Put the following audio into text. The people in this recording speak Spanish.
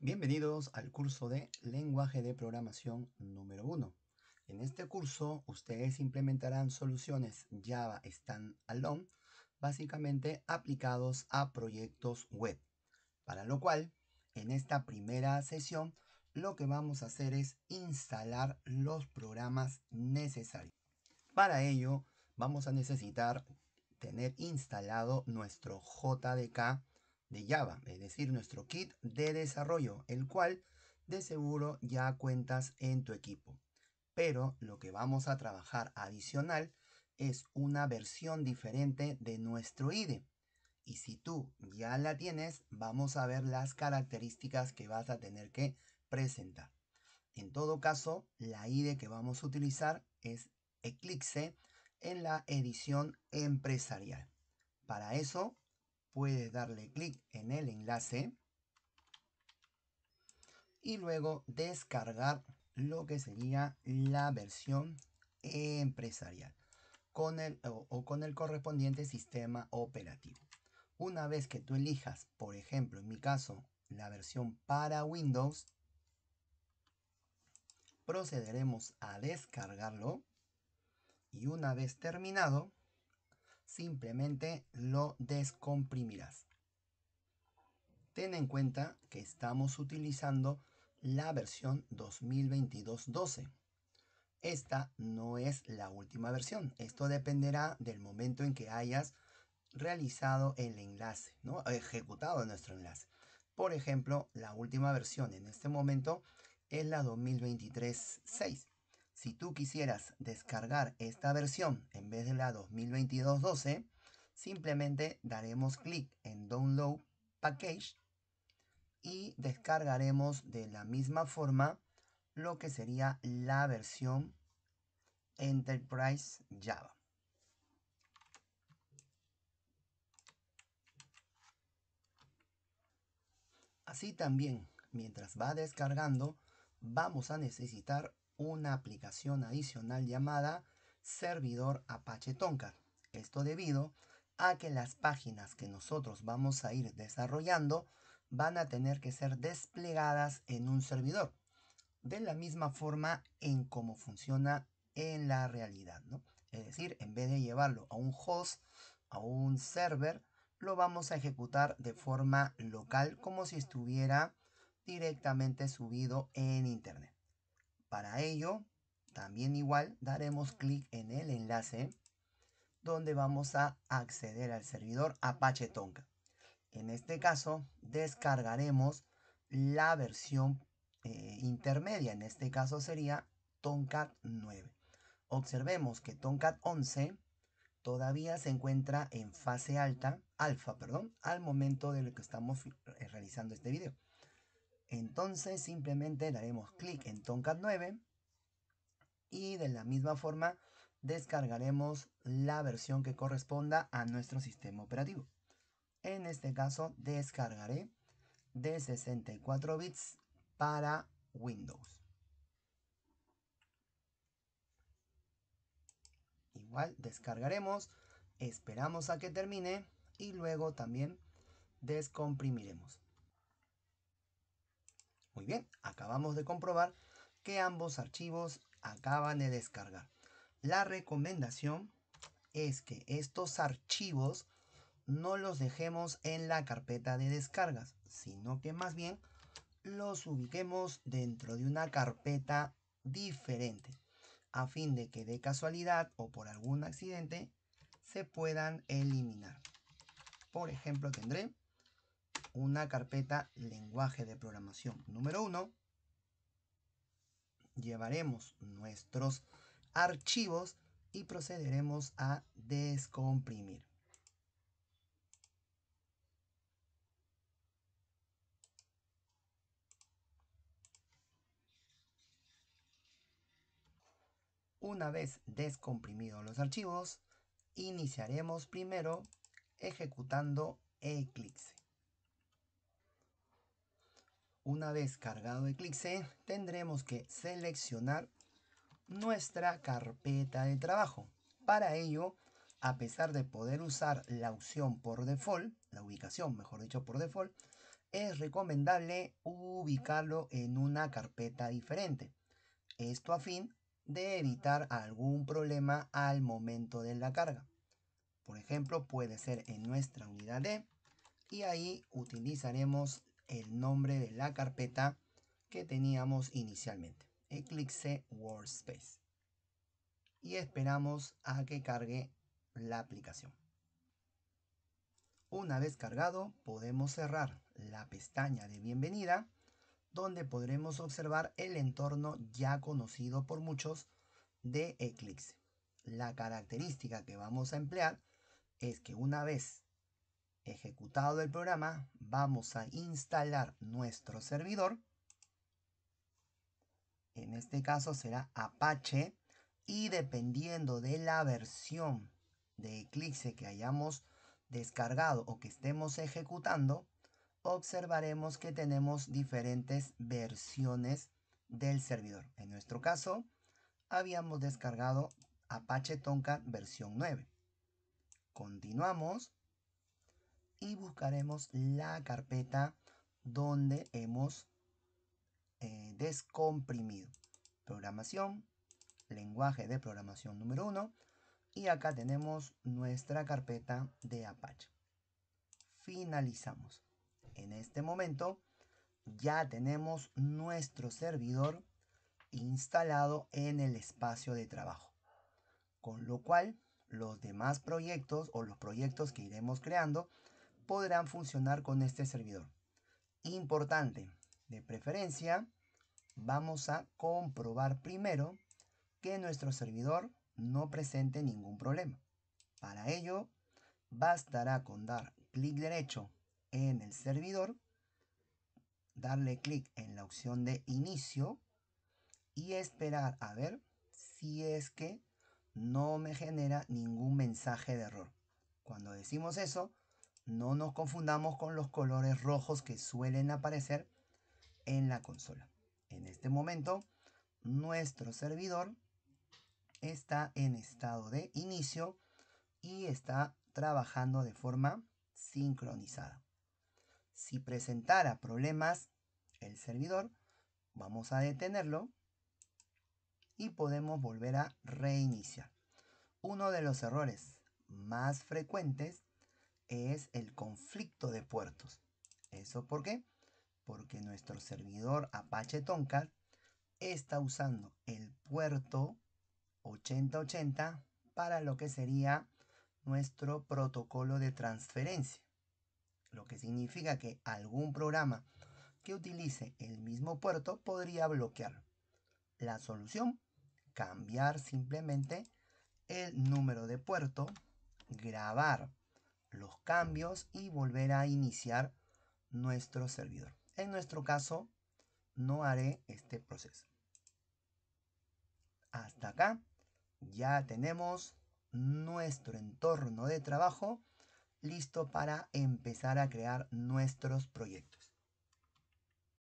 Bienvenidos al curso de Lenguaje de Programación número 1. En este curso ustedes implementarán soluciones Java Standalone básicamente aplicados a proyectos web. Para lo cual, en esta primera sesión lo que vamos a hacer es instalar los programas necesarios. Para ello vamos a necesitar tener instalado nuestro JDK de Java, es decir, nuestro kit de desarrollo, el cual de seguro ya cuentas en tu equipo. Pero lo que vamos a trabajar adicional es una versión diferente de nuestro IDE. Y si tú ya la tienes, vamos a ver las características que vas a tener que presentar. En todo caso, la IDE que vamos a utilizar es Eclipse en la edición empresarial. Para eso puedes darle clic en el enlace y luego descargar lo que sería la versión empresarial con o con el correspondiente sistema operativo. Una vez que tú elijas, por ejemplo, en mi caso, la versión para Windows, procederemos a descargarlo y una vez terminado, simplemente lo descomprimirás. Ten en cuenta que estamos utilizando la versión 2022.12. Esta no es la última versión. Esto dependerá del momento en que hayas realizado el enlace, ¿no? ejecutado nuestro enlace. Por ejemplo, la última versión en este momento es la 2023 si tú quisieras descargar esta versión en vez de la 2022 simplemente daremos clic en Download Package y descargaremos de la misma forma lo que sería la versión Enterprise Java. Así también, mientras va descargando, vamos a necesitar una aplicación adicional llamada servidor Apache Tonka. Esto debido a que las páginas que nosotros vamos a ir desarrollando van a tener que ser desplegadas en un servidor. De la misma forma en cómo funciona en la realidad. Es decir, en vez de llevarlo a un host, a un server, lo vamos a ejecutar de forma local como si estuviera directamente subido en internet. Para ello, también igual daremos clic en el enlace donde vamos a acceder al servidor Apache Tonka. En este caso, descargaremos la versión eh, intermedia, en este caso sería Tomcat 9. Observemos que Tomcat 11 todavía se encuentra en fase alta, alfa, perdón, al momento de lo que estamos eh, realizando este video. Entonces simplemente daremos clic en Tomcat 9 y de la misma forma descargaremos la versión que corresponda a nuestro sistema operativo. En este caso descargaré de 64 bits para Windows. Igual descargaremos, esperamos a que termine y luego también descomprimiremos. Muy bien, acabamos de comprobar que ambos archivos acaban de descargar. La recomendación es que estos archivos no los dejemos en la carpeta de descargas, sino que más bien los ubiquemos dentro de una carpeta diferente, a fin de que de casualidad o por algún accidente se puedan eliminar. Por ejemplo, tendré una carpeta lenguaje de programación número 1. Llevaremos nuestros archivos y procederemos a descomprimir. Una vez descomprimidos los archivos, iniciaremos primero ejecutando Eclipse. Una vez cargado Eclipse, ¿eh? tendremos que seleccionar nuestra carpeta de trabajo. Para ello, a pesar de poder usar la opción por default, la ubicación mejor dicho por default, es recomendable ubicarlo en una carpeta diferente. Esto a fin de evitar algún problema al momento de la carga. Por ejemplo, puede ser en nuestra unidad D e, y ahí utilizaremos el nombre de la carpeta que teníamos inicialmente, Eclipse Workspace. Y esperamos a que cargue la aplicación. Una vez cargado, podemos cerrar la pestaña de bienvenida, donde podremos observar el entorno ya conocido por muchos de Eclipse. La característica que vamos a emplear es que una vez ejecutado el programa, vamos a instalar nuestro servidor. En este caso será Apache y dependiendo de la versión de Eclipse que hayamos descargado o que estemos ejecutando, observaremos que tenemos diferentes versiones del servidor. En nuestro caso, habíamos descargado Apache Tomcat versión 9. Continuamos y buscaremos la carpeta donde hemos eh, descomprimido. Programación, lenguaje de programación número uno y acá tenemos nuestra carpeta de Apache. Finalizamos. En este momento ya tenemos nuestro servidor instalado en el espacio de trabajo. Con lo cual, los demás proyectos o los proyectos que iremos creando podrán funcionar con este servidor. Importante, de preferencia, vamos a comprobar primero que nuestro servidor no presente ningún problema. Para ello, bastará con dar clic derecho en el servidor, darle clic en la opción de inicio y esperar a ver si es que no me genera ningún mensaje de error. Cuando decimos eso, no nos confundamos con los colores rojos que suelen aparecer en la consola. En este momento, nuestro servidor está en estado de inicio y está trabajando de forma sincronizada. Si presentara problemas el servidor, vamos a detenerlo y podemos volver a reiniciar. Uno de los errores más frecuentes es el conflicto de puertos. ¿Eso por qué? Porque nuestro servidor Apache Tomcat está usando el puerto 8080 para lo que sería nuestro protocolo de transferencia. Lo que significa que algún programa que utilice el mismo puerto podría bloquear La solución, cambiar simplemente el número de puerto, grabar los cambios y volver a iniciar nuestro servidor. En nuestro caso, no haré este proceso. Hasta acá ya tenemos nuestro entorno de trabajo listo para empezar a crear nuestros proyectos.